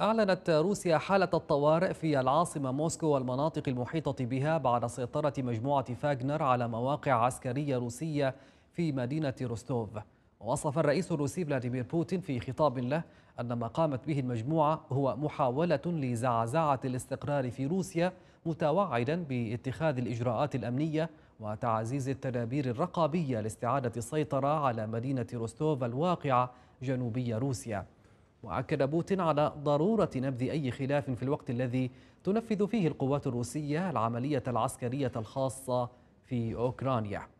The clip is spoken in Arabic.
أعلنت روسيا حالة الطوارئ في العاصمة موسكو والمناطق المحيطة بها بعد سيطرة مجموعة فاغنر على مواقع عسكرية روسية في مدينة روستوف ووصف الرئيس الروسي فلاديمير بوتين في خطاب له أن ما قامت به المجموعة هو محاولة لزعزعة الاستقرار في روسيا متوعدا باتخاذ الإجراءات الأمنية وتعزيز التدابير الرقابية لاستعادة السيطرة على مدينة روستوف الواقعة جنوبية روسيا واكد بوتين على ضروره نبذ اي خلاف في الوقت الذي تنفذ فيه القوات الروسيه العمليه العسكريه الخاصه في اوكرانيا